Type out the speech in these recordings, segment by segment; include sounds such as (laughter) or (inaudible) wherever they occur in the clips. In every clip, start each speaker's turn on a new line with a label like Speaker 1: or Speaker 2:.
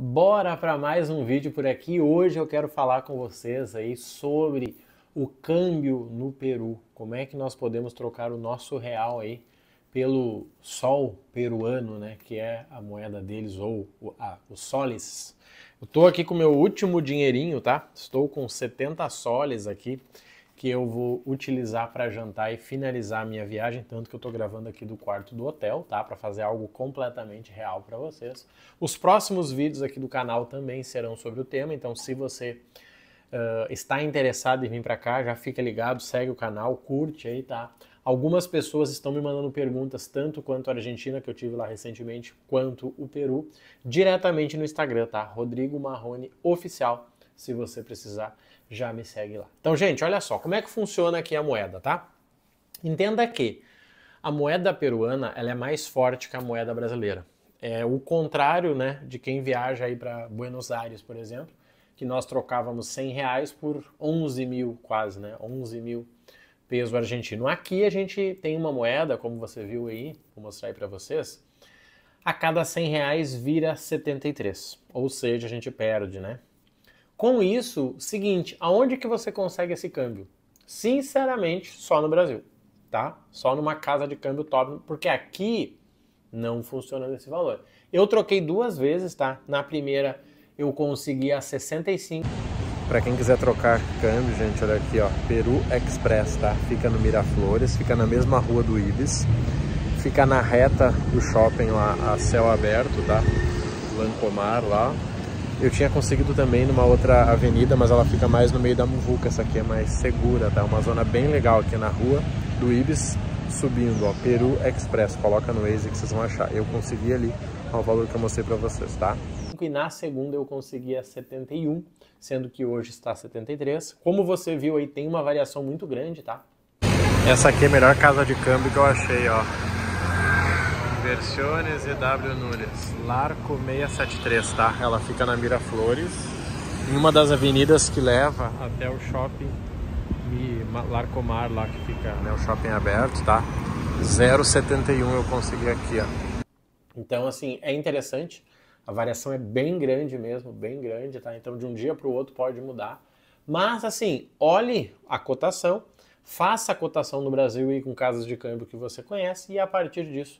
Speaker 1: Bora para mais um vídeo por aqui. Hoje eu quero falar com vocês aí sobre o câmbio no Peru. Como é que nós podemos trocar o nosso real aí pelo sol peruano, né, que é a moeda deles ou o, ah, o soles. Eu tô aqui com meu último dinheirinho, tá? Estou com 70 soles aqui que eu vou utilizar para jantar e finalizar a minha viagem, tanto que eu estou gravando aqui do quarto do hotel, tá? Para fazer algo completamente real para vocês. Os próximos vídeos aqui do canal também serão sobre o tema, então se você uh, está interessado em vir para cá, já fica ligado, segue o canal, curte aí, tá? Algumas pessoas estão me mandando perguntas, tanto quanto a Argentina, que eu tive lá recentemente, quanto o Peru, diretamente no Instagram, tá? Rodrigo Marrone Oficial, se você precisar já me segue lá. Então, gente, olha só, como é que funciona aqui a moeda, tá? Entenda que a moeda peruana ela é mais forte que a moeda brasileira. É o contrário, né, de quem viaja aí para Buenos Aires, por exemplo, que nós trocávamos 100 reais por 11 mil quase, né, 11 mil peso argentino. Aqui a gente tem uma moeda, como você viu aí, vou mostrar aí para vocês, a cada 100 reais vira 73, ou seja, a gente perde, né? Com isso, seguinte, aonde que você consegue esse câmbio? Sinceramente, só no Brasil, tá? Só numa casa de câmbio top, porque aqui não funciona desse valor. Eu troquei duas vezes, tá? Na primeira eu consegui a 65. Para quem quiser trocar câmbio, gente, olha aqui, ó, Peru Express, tá? Fica no Miraflores, fica na mesma rua do Ibis, fica na reta do shopping lá, a céu aberto, tá? Lancomar lá, eu tinha conseguido também numa outra avenida, mas ela fica mais no meio da muvuca, essa aqui é mais segura, tá? Uma zona bem legal aqui na rua do Ibis, subindo, ó, Peru Express, coloca no Waze que vocês vão achar. Eu consegui ali, o valor que eu mostrei para vocês, tá? E na segunda eu consegui a 71, sendo que hoje está 73. Como você viu aí, tem uma variação muito grande, tá? Essa aqui é a melhor casa de câmbio que eu achei, ó. Versiones e W Nunes, Larco 673, tá? Ela fica na Miraflores, em uma das avenidas que leva até o shopping Larcomar, lá que fica né, o shopping aberto, tá? 0,71 eu consegui aqui, ó. Então, assim, é interessante. A variação é bem grande mesmo, bem grande, tá? Então, de um dia para o outro pode mudar. Mas, assim, olhe a cotação, faça a cotação no Brasil e com casas de câmbio que você conhece e, a partir disso,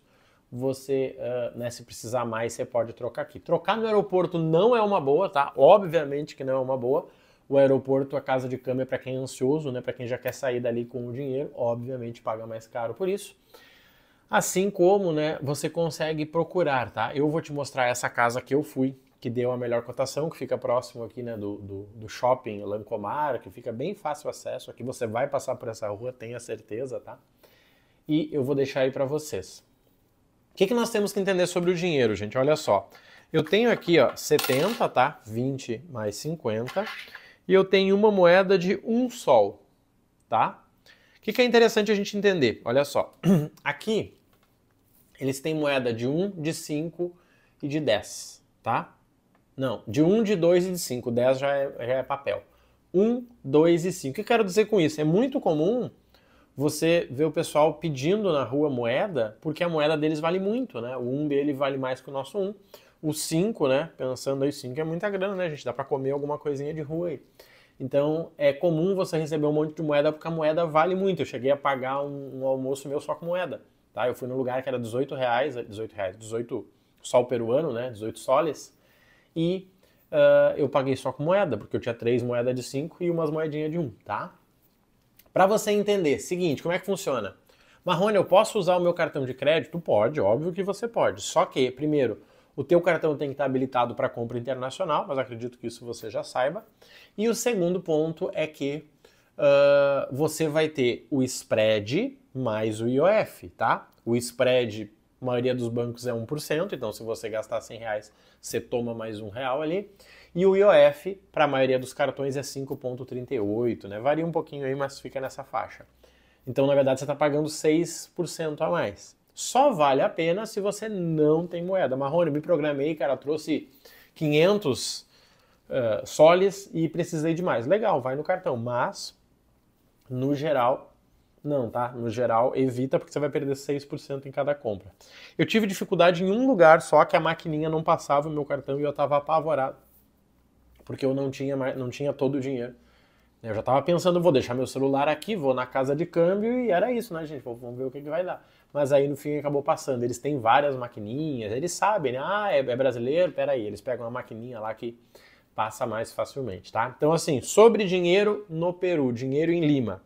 Speaker 1: você, uh, né, se precisar mais, você pode trocar aqui. Trocar no aeroporto não é uma boa, tá? Obviamente que não é uma boa. O aeroporto, a casa de câmbio é para quem é ansioso, né, para quem já quer sair dali com o dinheiro, obviamente paga mais caro por isso. Assim como, né, você consegue procurar, tá? Eu vou te mostrar essa casa que eu fui, que deu a melhor cotação, que fica próximo aqui né, do, do, do, shopping Lancomar, que fica bem fácil acesso. Aqui você vai passar por essa rua, tenha certeza, tá? E eu vou deixar aí para vocês que, que nós temos que entender sobre o dinheiro, gente? Olha só. Eu tenho aqui, ó, 70, tá? 20 mais 50. E eu tenho uma moeda de um sol, tá? O que, que é interessante a gente entender? Olha só. (clears throat) Aqui, eles têm moeda de 1, de 5 e de 10, tá? Não, de 1, de 2 e de 5. 10 já é, já é papel. 1, 2 e 5. O que eu quero dizer com isso? É muito comum você vê o pessoal pedindo na rua moeda, porque a moeda deles vale muito, né? O 1 um dele vale mais que o nosso 1. Um. O 5, né? Pensando aí, 5 é muita grana, né, gente? Dá para comer alguma coisinha de rua aí. Então, é comum você receber um monte de moeda porque a moeda vale muito. Eu cheguei a pagar um, um almoço meu só com moeda, tá? Eu fui num lugar que era 18 reais, 18 eh, reais, 18 sol peruano, né? 18 soles. E uh, eu paguei só com moeda, porque eu tinha três moedas de 5 e umas moedinhas de 1, um, tá? Para você entender, seguinte, como é que funciona? Marrone, eu posso usar o meu cartão de crédito? Pode, óbvio que você pode. Só que, primeiro, o teu cartão tem que estar habilitado para compra internacional, mas acredito que isso você já saiba. E o segundo ponto é que uh, você vai ter o spread mais o IOF, tá? O spread a maioria dos bancos é 1%, então se você gastar 100 reais, você toma mais um real ali. E o IOF, para a maioria dos cartões, é 5,38, né? Varia um pouquinho aí, mas fica nessa faixa. Então, na verdade, você está pagando 6% a mais. Só vale a pena se você não tem moeda. Marrone, me programei, cara, trouxe 500 uh, eh, soles e precisei de mais. Legal, vai no cartão, mas no geral não, tá? No geral, evita porque você vai perder 6% em cada compra. Eu tive dificuldade em um lugar só que a maquininha não passava o meu cartão e eu estava apavorado. Porque eu não tinha, não tinha todo o dinheiro. Eu já estava pensando, vou deixar meu celular aqui, vou na casa de câmbio e era isso, né, gente? Vamos ver o que, que vai dar. Mas aí no fim acabou passando. Eles têm várias maquininhas, eles sabem, né? Ah, é, é brasileiro? Peraí, eles pegam uma maquininha lá que passa mais facilmente, tá? Então, assim, sobre dinheiro no Peru, dinheiro em Lima.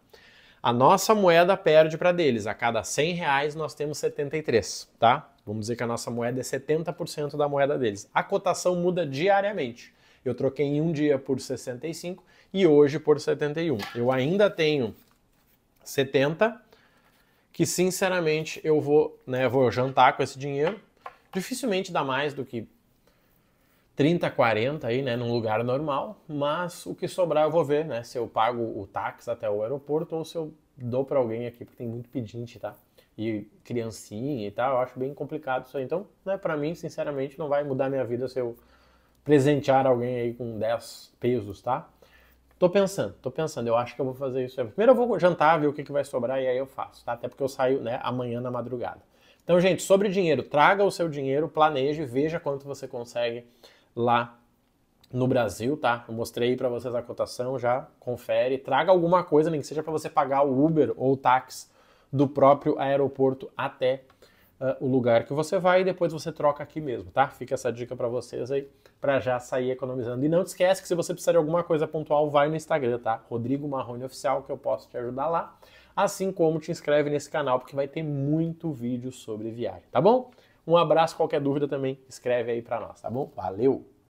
Speaker 1: A nossa moeda perde para deles. A cada 100 reais nós temos 73, tá? Vamos dizer que a nossa moeda é 70% da moeda deles. A cotação muda diariamente. Eu troquei em um dia por 65 e hoje por 71. Eu ainda tenho 70, que sinceramente eu vou, né, vou jantar com esse dinheiro. Dificilmente dá mais do que 30, 40 aí, né, num lugar normal, mas o que sobrar eu vou ver, né, se eu pago o táxi até o aeroporto ou se eu dou para alguém aqui, porque tem muito pedinte, tá? E criancinha e tal, eu acho bem complicado isso aí. Então, né, para mim, sinceramente, não vai mudar minha vida se eu presentear alguém aí com 10 pesos, tá? Tô pensando, tô pensando, eu acho que eu vou fazer isso. Primeiro eu vou jantar, ver o que, que vai sobrar e aí eu faço, tá? Até porque eu saio, né, amanhã na madrugada. Então, gente, sobre dinheiro, traga o seu dinheiro, planeje, veja quanto você consegue lá no Brasil, tá? Eu mostrei para vocês a cotação já, confere, traga alguma coisa, nem que seja para você pagar o Uber ou o táxi do próprio aeroporto até uh, o lugar que você vai e depois você troca aqui mesmo, tá? Fica essa dica para vocês aí, para já sair economizando. E não te esquece que se você precisar de alguma coisa pontual, vai no Instagram, tá? Rodrigo Marrone Oficial, que eu posso te ajudar lá. Assim como te inscreve nesse canal, porque vai ter muito vídeo sobre viagem, tá bom? Um abraço, qualquer dúvida também escreve aí para nós, tá bom? Valeu!